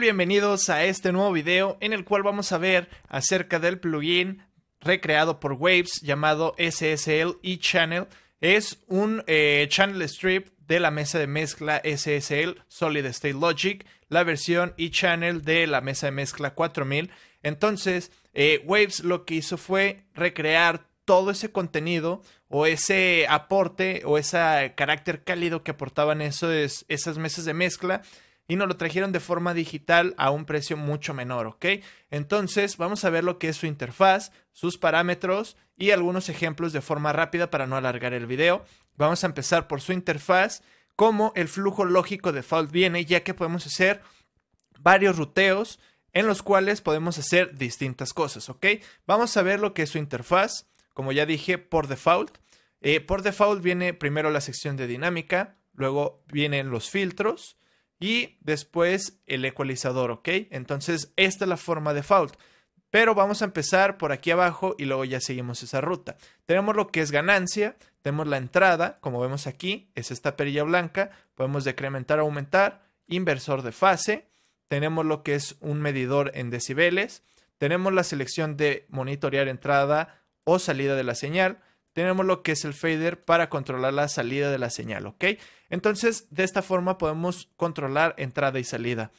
Bienvenidos a este nuevo video en el cual vamos a ver acerca del plugin recreado por Waves llamado SSL E-Channel Es un eh, channel strip de la mesa de mezcla SSL Solid State Logic, la versión E-Channel de la mesa de mezcla 4000. Entonces, eh, Waves lo que hizo fue recrear todo ese contenido o ese aporte o ese carácter cálido que aportaban esas mesas de mezcla y nos lo trajeron de forma digital a un precio mucho menor, ¿ok? Entonces vamos a ver lo que es su interfaz, sus parámetros y algunos ejemplos de forma rápida para no alargar el video. Vamos a empezar por su interfaz, cómo el flujo lógico de Fault viene, ya que podemos hacer varios ruteos en los cuales podemos hacer distintas cosas, ¿ok? Vamos a ver lo que es su interfaz, como ya dije, por default. Eh, por default viene primero la sección de dinámica, luego vienen los filtros, y después el ecualizador, ¿ok? Entonces, esta es la forma de default. Pero vamos a empezar por aquí abajo y luego ya seguimos esa ruta. Tenemos lo que es ganancia, tenemos la entrada, como vemos aquí, es esta perilla blanca. Podemos decrementar o aumentar, inversor de fase, tenemos lo que es un medidor en decibeles, tenemos la selección de monitorear entrada o salida de la señal, tenemos lo que es el fader para controlar la salida de la señal, ¿ok? Entonces, de esta forma podemos controlar entrada y salida.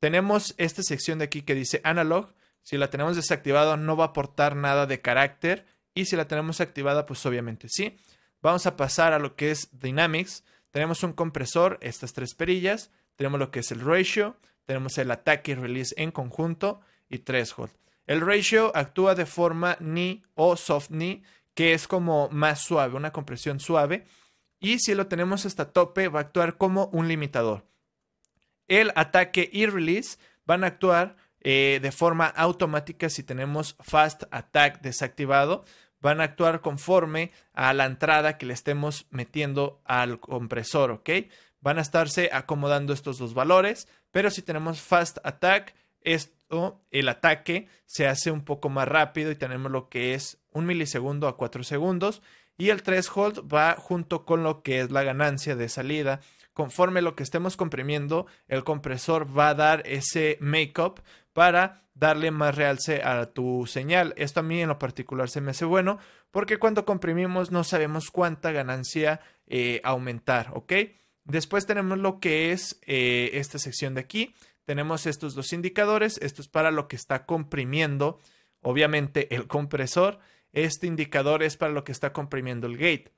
Tenemos esta sección de aquí que dice analog. Si la tenemos desactivada no va a aportar nada de carácter. Y si la tenemos activada, pues obviamente sí. Vamos a pasar a lo que es Dynamics. Tenemos un compresor, estas tres perillas. Tenemos lo que es el ratio. Tenemos el ataque y release en conjunto. Y threshold. El ratio actúa de forma ni o soft ni, que es como más suave, una compresión suave. Y si lo tenemos hasta tope, va a actuar como un limitador. El ataque y release van a actuar eh, de forma automática si tenemos fast attack desactivado. Van a actuar conforme a la entrada que le estemos metiendo al compresor, ¿ok? Van a estarse acomodando estos dos valores, pero si tenemos fast attack, esto el ataque se hace un poco más rápido y tenemos lo que es un milisegundo a 4 segundos y el threshold va junto con lo que es la ganancia de salida. Conforme lo que estemos comprimiendo, el compresor va a dar ese make-up para darle más realce a tu señal. Esto a mí en lo particular se me hace bueno porque cuando comprimimos no sabemos cuánta ganancia eh, aumentar, ¿ok? Después tenemos lo que es eh, esta sección de aquí, tenemos estos dos indicadores. Esto es para lo que está comprimiendo, obviamente, el compresor. Este indicador es para lo que está comprimiendo el gate.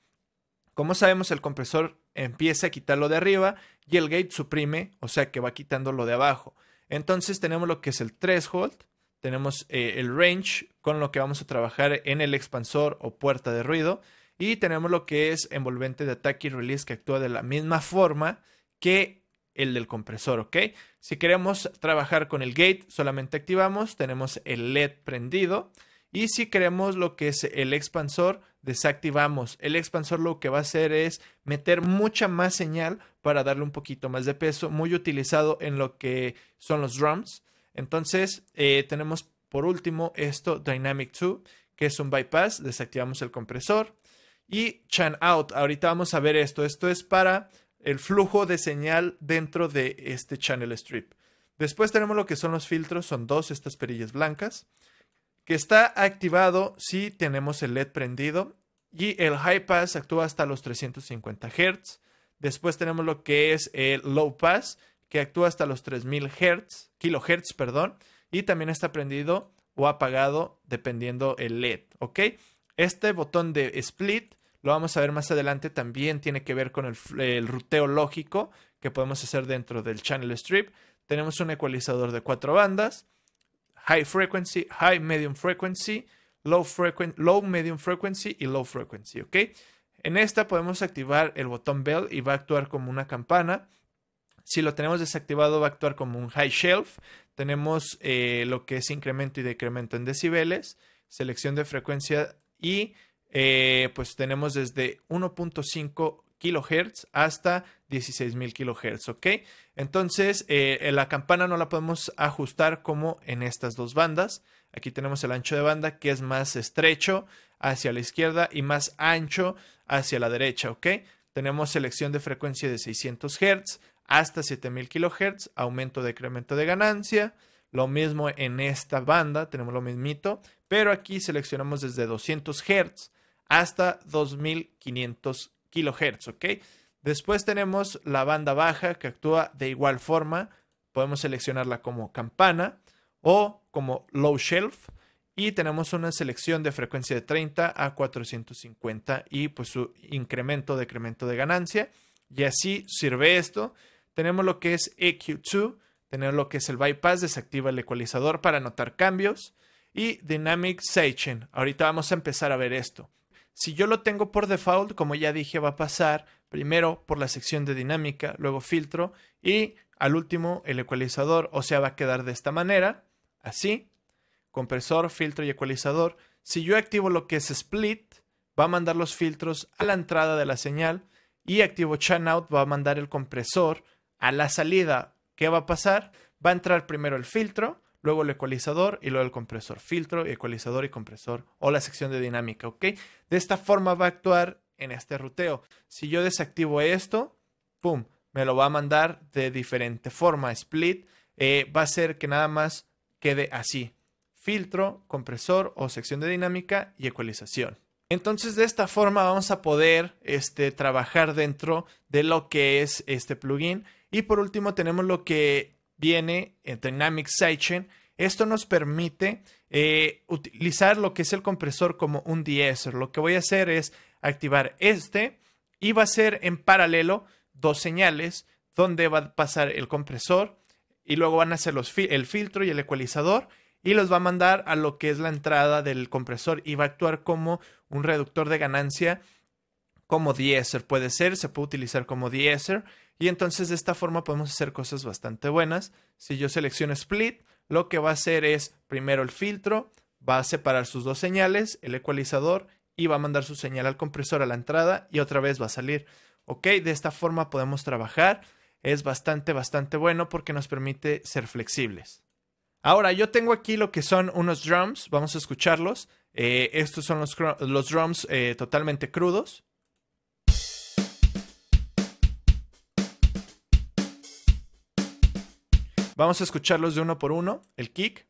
Como sabemos, el compresor empieza a quitarlo de arriba y el gate suprime, o sea que va quitando lo de abajo. Entonces tenemos lo que es el threshold, tenemos eh, el range con lo que vamos a trabajar en el expansor o puerta de ruido y tenemos lo que es envolvente de ataque y release que actúa de la misma forma que el del compresor, ¿ok? Si queremos trabajar con el gate, solamente activamos, tenemos el LED prendido. Y si queremos lo que es el expansor, desactivamos. El expansor lo que va a hacer es meter mucha más señal para darle un poquito más de peso, muy utilizado en lo que son los drums. Entonces, eh, tenemos por último esto, Dynamic 2, que es un bypass, desactivamos el compresor. Y Chan Out, ahorita vamos a ver esto. Esto es para el flujo de señal dentro de este channel strip. Después tenemos lo que son los filtros, son dos estas perillas blancas, que está activado si tenemos el LED prendido y el high pass actúa hasta los 350 Hz. Después tenemos lo que es el low pass, que actúa hasta los 3000 Hz, kilohertz, perdón, y también está prendido o apagado dependiendo el LED, ¿ok? Este botón de split lo vamos a ver más adelante, también tiene que ver con el, ruteo lógico que podemos hacer dentro del channel strip. Tenemos un ecualizador de cuatro bandas, high frequency, high medium frequency, low, frequency low medium frequency y low frequency, ¿ok? En esta podemos activar el botón bell y va a actuar como una campana. Si lo tenemos desactivado va a actuar como un high shelf. Tenemos eh, lo que es incremento y decremento en decibeles, selección de frecuencia y eh, pues tenemos desde 1.5 kilohertz hasta 16.000 kilohertz, ¿ok? Entonces, eh, la campana no la podemos ajustar como en estas dos bandas. Aquí tenemos el ancho de banda que es más estrecho hacia la izquierda y más ancho hacia la derecha, ¿ok? Tenemos selección de frecuencia de 600 Hz hasta 7000 kHz, aumento decremento de ganancia. Lo mismo en esta banda, tenemos lo mismito, pero aquí seleccionamos desde 200 Hz hasta 2500 kilohertz, ¿ok? Después tenemos la banda baja que actúa de igual forma. Podemos seleccionarla como campana o como low shelf. Y tenemos una selección de frecuencia de 30 a 450 y pues su incremento decremento de ganancia. Y así sirve esto. Tenemos lo que es EQ2, tenemos lo que es el bypass, desactiva el ecualizador para notar cambios. Y Dynamic section Ahorita vamos a empezar a ver esto. Si yo lo tengo por default, como ya dije, va a pasar primero por la sección de dinámica, luego filtro y al último el ecualizador, o sea, va a quedar de esta manera, así, compresor, filtro y ecualizador. Si yo activo lo que es split, va a mandar los filtros a la entrada de la señal y activo out, va a mandar el compresor a la salida. ¿Qué va a pasar? Va a entrar primero el filtro, luego el ecualizador y luego el compresor. Filtro, ecualizador y compresor o la sección de dinámica, ¿ok? De esta forma va a actuar en este ruteo. Si yo desactivo esto, ¡pum! Me lo va a mandar de diferente forma. Split eh, va a ser que nada más quede así. Filtro, compresor o sección de dinámica y ecualización. Entonces de esta forma vamos a poder este, trabajar dentro de lo que es este plugin. Y por último tenemos lo que viene en eh, Dynamic Sidechain. Esto nos permite eh, utilizar lo que es el compresor como un DSR. Lo que voy a hacer es activar este y va a ser en paralelo dos señales donde va a pasar el compresor y luego van a ser los el filtro y el ecualizador y los va a mandar a lo que es la entrada del compresor y va a actuar como un reductor de ganancia como diezer puede ser, se puede utilizar como diezer y entonces de esta forma podemos hacer cosas bastante buenas. Si yo selecciono split, lo que va a hacer es primero el filtro, va a separar sus dos señales, el ecualizador y va a mandar su señal al compresor a la entrada y otra vez va a salir. Ok, de esta forma podemos trabajar. Es bastante, bastante bueno porque nos permite ser flexibles. Ahora, yo tengo aquí lo que son unos drums, vamos a escucharlos. Eh, estos son los, drums eh, totalmente crudos. Vamos a escucharlos de uno por uno. El kick.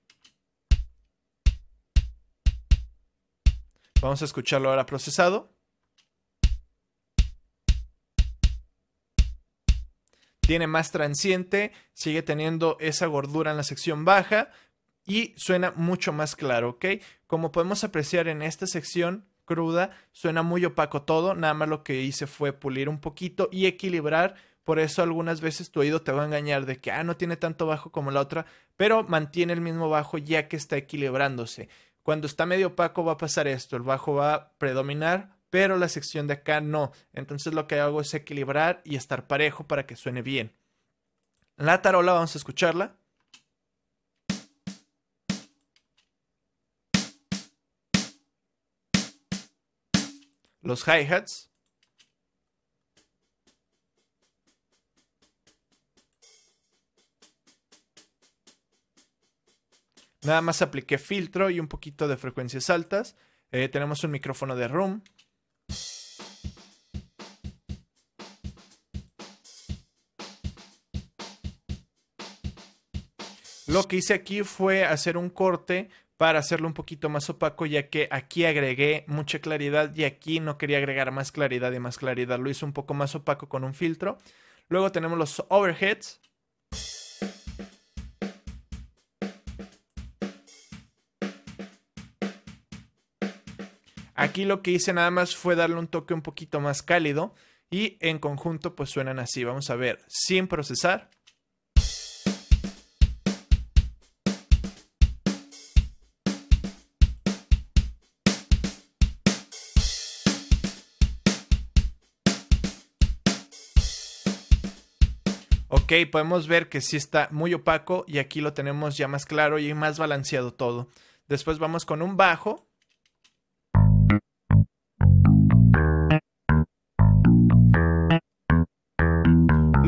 Vamos a escucharlo ahora procesado. Tiene más transiente, sigue teniendo esa gordura en la sección baja y suena mucho más claro, ¿ok? Como podemos apreciar en esta sección cruda, suena muy opaco todo, nada más lo que hice fue pulir un poquito y equilibrar por eso algunas veces tu oído te va a engañar de que, ah, no tiene tanto bajo como la otra, pero mantiene el mismo bajo ya que está equilibrándose. Cuando está medio opaco va a pasar esto, el bajo va a predominar, pero la sección de acá no. Entonces lo que hago es equilibrar y estar parejo para que suene bien. La tarola vamos a escucharla. Los hi-hats. Nada más apliqué filtro y un poquito de frecuencias altas. Eh, tenemos un micrófono de room. Lo que hice aquí fue hacer un corte para hacerlo un poquito más opaco, ya que aquí agregué mucha claridad y aquí no quería agregar más claridad y más claridad. Lo hice un poco más opaco con un filtro. Luego tenemos los overheads. Aquí lo que hice nada más fue darle un toque un poquito más cálido y en conjunto pues suenan así. Vamos a ver, sin procesar. Ok, podemos ver que sí está muy opaco y aquí lo tenemos ya más claro y más balanceado todo. Después vamos con un bajo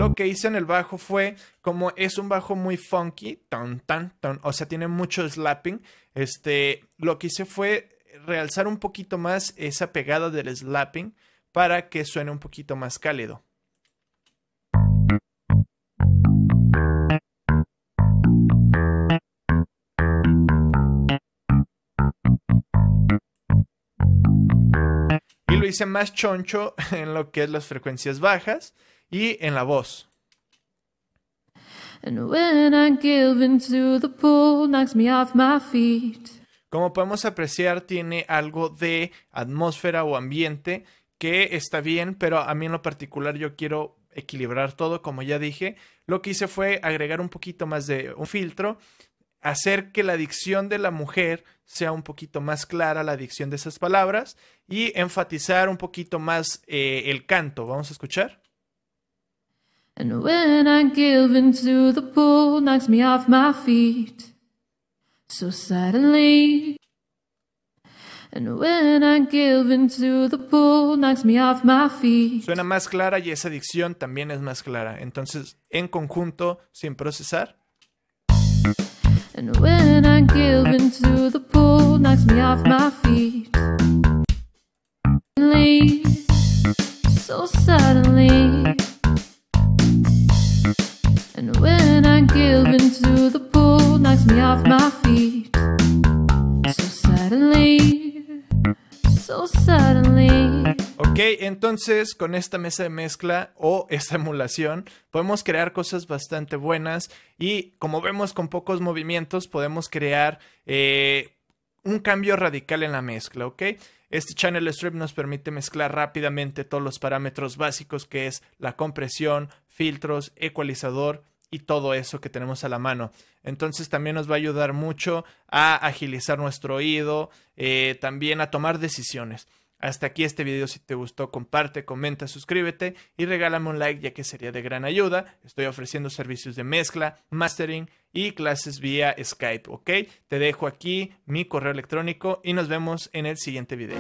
Lo que hice en el bajo fue, como es un bajo muy funky, tan, tan, tan, o sea, tiene mucho slapping, este, lo que hice fue realzar un poquito más esa pegada del slapping para que suene un poquito más cálido. Y lo hice más choncho en lo que es las frecuencias bajas y en la voz. Como podemos apreciar, tiene algo de atmósfera o ambiente que está bien, pero a mí en lo particular yo quiero equilibrar todo, como ya dije. Lo que hice fue agregar un poquito más de un filtro, hacer que la dicción de la mujer sea un poquito más clara, la dicción de esas palabras, y enfatizar un poquito más eh, el canto. Vamos a escuchar. And when I give to the pull, knocks me off my feet so suddenly. And when I give into the pull, knocks me off my feet. Suena más clara y esa dicción también es más clara. Entonces, en conjunto, sin procesar. And when I give to the pull, knocks me off my feet. So suddenly. Entonces, con esta mesa de mezcla o esta emulación, podemos crear cosas bastante buenas y como vemos con pocos movimientos, podemos crear eh, un cambio radical en la mezcla, ¿ok? Este channel strip nos permite mezclar rápidamente todos los parámetros básicos que es la compresión, filtros, ecualizador y todo eso que tenemos a la mano. Entonces también nos va a ayudar mucho a agilizar nuestro oído, eh, también a tomar decisiones. Hasta aquí este video, si te gustó comparte, comenta, suscríbete y regálame un like ya que sería de gran ayuda. Estoy ofreciendo servicios de mezcla, mastering y clases vía Skype, ¿ok? Te dejo aquí mi correo electrónico y nos vemos en el siguiente video.